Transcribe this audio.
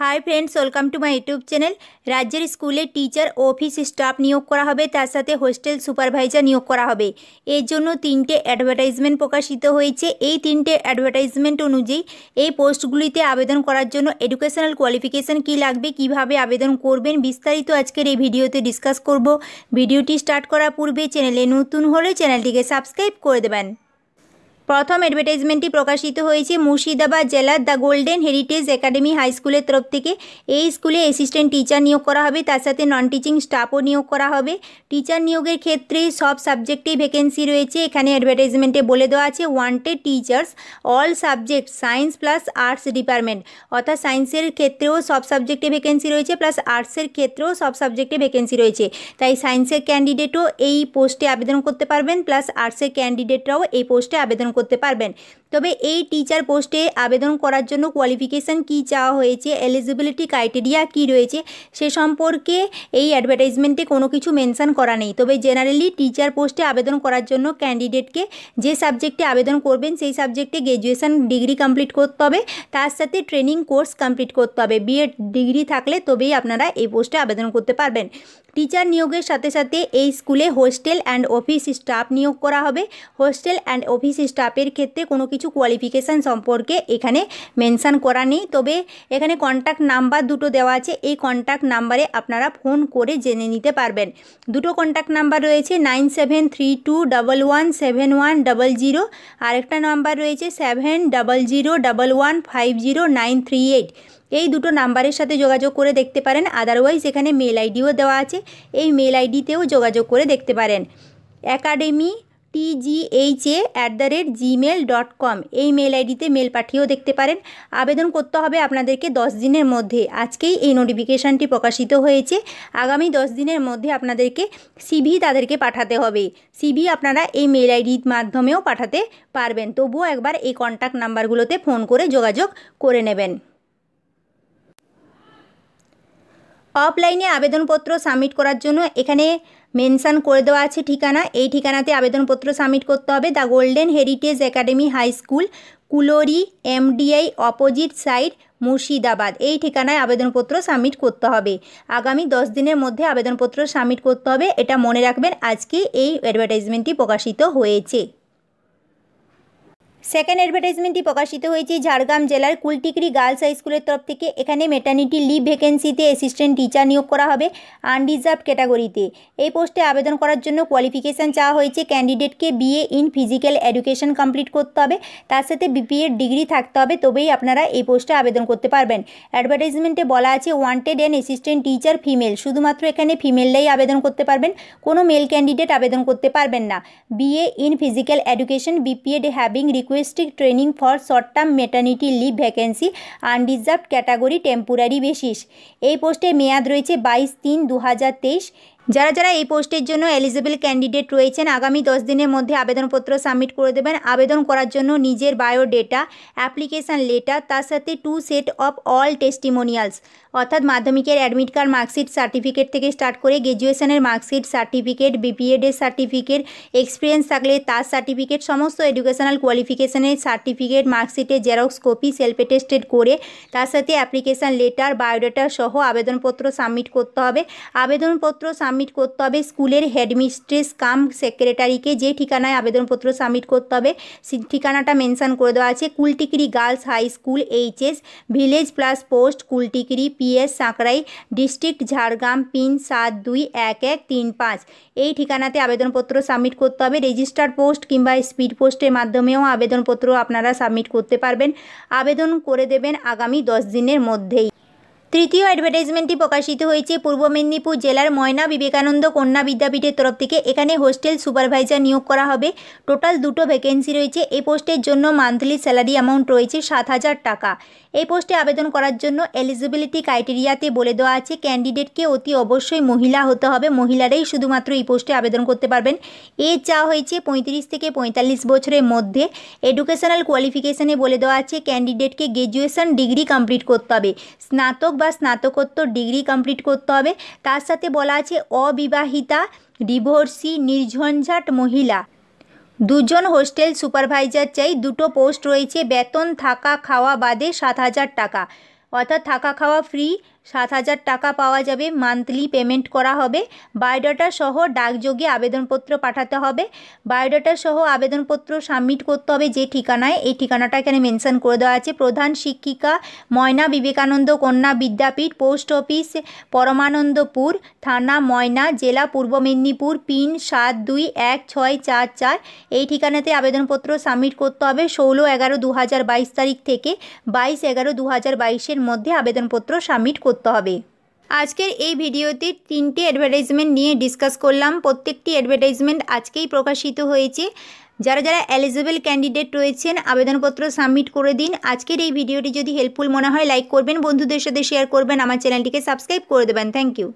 high friends welcome to my YouTube channel রাজ্যের স্কুলে teacher office staff নিয়োগ করা হবে তার সাথে হোস্টেল সুপারভাইজার নিয়োগ করা হবে এর জন্য তিনটে অ্যাডভার্টাইজমেন্ট প্রকাশিত হয়েছে এই তিনটে অ্যাডভার্টাইজমেন্ট অনুযায়ী এই পোস্টগুলিতে আবেদন করার জন্য এডুকেশনাল কোয়ালিফিকেশান কী লাগবে কিভাবে আবেদন করবেন বিস্তারিত আজকের এই ভিডিওতে ডিসকাস করব ভিডিওটি স্টার্ট করার পূর্বে চ্যানেলে নতুন হলে চ্যানেলটিকে সাবস্ক্রাইব করে দেবেন প্রথম অ্যাডভার্টাইজমেন্টটি প্রকাশিত হয়েছে মুর্শিদাবাদ জেলার the golden heritage academy high স্কুলের তরফ থেকে এই স্কুলে অ্যাসিস্ট্যান্ট টিচার নিয়োগ করা হবে তার সাথে নন টিচিং স্টাফও নিয়োগ করা হবে টিচার নিয়োগের ক্ষেত্রে সব সাবজেক্টেই ভ্যাকেন্সি রয়েছে এখানে অ্যাডভার্টাইজমেন্টে বলে দেওয়া আছে wanted teachers all subject science plus arts department অর্থাৎ সায়েন্সের ক্ষেত্রেও সব সাবজেক্টে ভ্যাকেন্সি রয়েছে প্লাস আর্টসের ক্ষেত্রেও সব সাবজেক্টে ভ্যাকেন্সি রয়েছে তাই সায়েন্সের ক্যান্ডিডেটও এই পোস্টে আবেদন করতে পারবেন প্লাস আর্টসের ক্যান্ডিডেটরাও এই পোস্টে আবেদন করতে করতে পারবেন তবে এই টিচার পোস্টে আবেদন করার জন্য কোয়ালিফিকেশান কি চাওয়া হয়েছে এলিজিবিলিটি ক্রাইটেরিয়া কি রয়েছে সে সম্পর্কে এই অ্যাডভার্টাইজমেন্টে কোনো কিছু মেনশান করা নেই তবে জেনারেলি টিচার পোস্টে আবেদন করার জন্য ক্যান্ডিডেটকে যে সাবজেক্টে আবেদন করবেন সেই সাবজেক্টে গ্র্যাজুয়েশান ডিগ্রি কমপ্লিট করতে হবে তার সাথে ট্রেনিং কোর্স কমপ্লিট করতে হবে বিএড ডিগ্রি থাকলে তবেই আপনারা এই পোস্টে আবেদন করতে পারবেন টিচার নিয়োগের সাথে সাথে এই স্কুলে হোস্টেল অ্যান্ড অফিস স্টাফ নিয়োগ করা হবে হোস্টেল অ্যান্ড অফিস স্টাফ স্টাফের ক্ষেত্রে কোনো কিছু কোয়ালিফিকেশান সম্পর্কে এখানে মেনশান করা নেই তবে এখানে কন্ট্যাক্ট নাম্বার দুটো দেওয়া আছে এই কন্ট্যাক্ট নাম্বারে আপনারা ফোন করে জেনে নিতে পারবেন দুটো কন্ট্যাক্ট নাম্বার রয়েছে nine seven three two double one seven one double zero আরেকটা নাম্বার রয়েছে seven double zero double one five zero nine three eight এই দুটো নাম্বারের সাথে যোগাযোগ করে দেখতে পারেন আদারওয়াইজ এখানে মেল আইডিও দেওয়া আছে এই মেল আইডিতেও যোগাযোগ করে দেখতে পারেন academy TGHA at the rate Gmail dot com এই মেল আইডিতে মেল পাঠিয়েও দেখতে পারেন আবেদন করতে হবে আপনাদেরকে দশ দিনের মধ্যে আজকেই এই নোটিফিকেশানটি প্রকাশিত হয়েছে আগামী দশ দিনের মধ্যে আপনাদেরকে সিভি তাদেরকে পাঠাতে হবে সিভি আপনারা এই মেল আইডির মাধ্যমেও পাঠাতে পারবেন তবুও একবার এই কন্ট্যাক্ট নাম্বারগুলোতে ফোন করে যোগাযোগ করে নেবেন অফলাইনে আবেদনপত্র সাবমিট করার জন্য এখানে মেনশান করে দেওয়া আছে ঠিকানা এই ঠিকানাতে আবেদনপত্র সাবমিট করতে হবে the golden heritage academy high school Kulori MDI opposite side Murshidabad এই ঠিকানায় আবেদনপত্র সাবমিট করতে হবে আগামী দশ দিনের মধ্যে আবেদনপত্র সাবমিট করতে হবে এটা মনে রাখবেন আজকে এই অ্যাডভার্টাইজমেন্টটি প্রকাশিত হয়েছে সেকেন্ড অ্যাডভার্টাইজমেন্টটি প্রকাশিত হয়েছে ঝাড়গ্রাম জেলার কুলটিকরি গার্লস হাই স্কুলের তরফ থেকে এখানে মেটার্নিটি লিভ ভ্যাকেন্সিতে অ্যাসিস্ট্যান্ট টিচার নিয়োগ করা হবে আনরিজার্ভ ক্যাটাগরিতে এই পোস্টে আবেদন করার জন্য কোয়ালিফিকেশান চাওয়া হয়েছে ক্যান্ডিডেটকে BA in physical education complete করতে হবে তার সাথে বিপিএর ডিগ্রি থাকতে হবে তবেই আপনারা এই পোস্টে আবেদন করতে পারবেন অ্যাডভার্টাইজমেন্টে বলা আছে wanted and assistant teacher female শুধুমাত্র এখানে ফিমেলরাই আবেদন করতে পারবেন কোনো মেল ক্যান্ডিডেট আবেদন করতে পারবেন না BA in physical education BPEd having রিকু requesting training for short term maternity leave vacancy unreserved category temporary basis এই পোস্টের মেয়াদ রয়েছে বাইশ তিন দু যারা যারা এই পোস্টের জন্য এলিজিবল ক্যান্ডিডেট রয়েছেন আগামী দশ দিনের মধ্যে আবেদনপত্র সাবমিট করে দেবেন আবেদন করার জন্য নিজের বায়োডেটা অ্যাপ্লিকেশান লেটার তার সাথে two set of all testimonials অর্থাৎ মাধ্যমিকের অ্যাডমিট কার্ড মার্কশিট সার্টিফিকেট থেকে স্টার্ট করে গ্র্যাজুয়েশনের মার্কশিট সার্টিফিকেট বিপিএডের সার্টিফিকেট এক্সপিরিয়েন্স থাকলে তার সার্টিফিকেট সমস্ত এডুকেশনাল কোয়ালিফিকেশনের সার্টিফিকেট মার্কশিটের জেরক্স কপি সেলফ টেস্টেড করে তার সাথে অ্যাপ্লিকেশান লেটার বায়োডাটা সহ আবেদনপত্র সাবমিট করতে হবে আবেদনপত্র সাবমিট করতে হবে স্কুলের হেডমিস্ট্রেস কাম সেক্রেটারিকে যে ঠিকানায় আবেদনপত্র সাবমিট করতে হবে ঠিকানাটা মেনশান করে দেওয়া আছে Kultikri girls high school HS village plus post Kultikri PS Sankrai district Jhargram pin সাত দুই এক এক তিন পাঁচ এই ঠিকানাতে আবেদনপত্র সাবমিট করতে হবে রেজিস্টার পোস্ট কিংবা স্পিড পোস্টের মাধ্যমেও আবেদনপত্র আপনারা সাবমিট করতে পারবেন আবেদন করে দেবেন আগামী দশ দিনের মধ্যেই তৃতীয় অ্যাডভার্টাইজমেন্টটি প্রকাশিত হয়েছে পূর্ব মেদিনীপুর জেলার ময়না বিবেকানন্দ কন্যা বিদ্যাপীঠের তরফ থেকে এখানে হোস্টেল সুপারভাইজার নিয়োগ করা হবে টোটাল দুটো ভ্যাকেন্সি রয়েছে এই পোস্টের জন্য মান্থলি স্যালারি অ্যামাউন্ট রয়েছে সাত হাজার টাকা এই পোস্টে আবেদন করার জন্য এলিজিবিলিটি ক্রাইটেরিয়াতে বলে দেওয়া আছে ক্যান্ডিডেটকে অতি অবশ্যই মহিলা হতে হবে মহিলারাই শুধুমাত্র এই পোস্টে আবেদন করতে পারবেন এ চাওয়া হয়েছে পঁয়ত্রিশ থেকে পঁয়তাল্লিশ বছরের মধ্যে এডুকেশনাল কোয়ালিফিকেশানে বলে দেওয়া আছে ক্যান্ডিডেটকে গ্র্যাজুয়েশন ডিগ্রি কমপ্লিট করতে হবে স্নাতক বা স্নাতকোত্তর ডিগ্রি কমপ্লিট করতে হবে তার সাথে বলা আছে অবিবাহিতা ডিভোর্সি নির্ঝঞ্ঝাট মহিলা দুজন হোস্টেল সুপারভাইজার চাই দুটো পোস্ট রয়েছে বেতন থাকা খাওয়া বাদে সাত হাজার টাকা অর্থাৎ থাকা খাওয়া ফ্রি সাত হাজার টাকা পাওয়া যাবে মান্থলি পেমেন্ট করা হবে বায়োডাটা সহ ডাকযোগে আবেদনপত্র পাঠাতে হবে বায়োডাটার সহ আবেদনপত্র সাবমিট করতে হবে যে ঠিকানায় এই ঠিকানাটা এখানে মেনশন করে দেওয়া আছে প্রধান শিক্ষিকা ময়না বিবেকানন্দ কন্যা বিদ্যাপীঠ পোস্ট অফিস পরমানন্দপুর থানা ময়না জেলা পূর্ব মেদিনীপুর পিন সাত দুই এক ছয় চার চার এই ঠিকানাতে আবেদনপত্র সাবমিট করতে হবে ষোলো এগারো দু তারিখ থেকে বাইশ এগারো দু হাজার বাইশের মধ্যে আবেদনপত্র সাবমিট করতে করতে হবে আজকের এই ভিডিওতে তিনটি অ্যাডভার্টাইজমেন্ট নিয়ে ডিসকাস করলাম প্রত্যেকটি অ্যাডভার্টাইজমেন্ট আজকেই প্রকাশিত হয়েছে যারা যারা এলিজেবল ক্যান্ডিডেট রয়েছেন আবেদনপত্র সাবমিট করে দিন আজকের এই ভিডিওটি যদি হেল্পফুল মনে হয় লাইক করবেন বন্ধুদের সাথে শেয়ার করবেন আমার চ্যানেলটিকে সাবস্ক্রাইব করে দেবেন থ্যাংক ইউ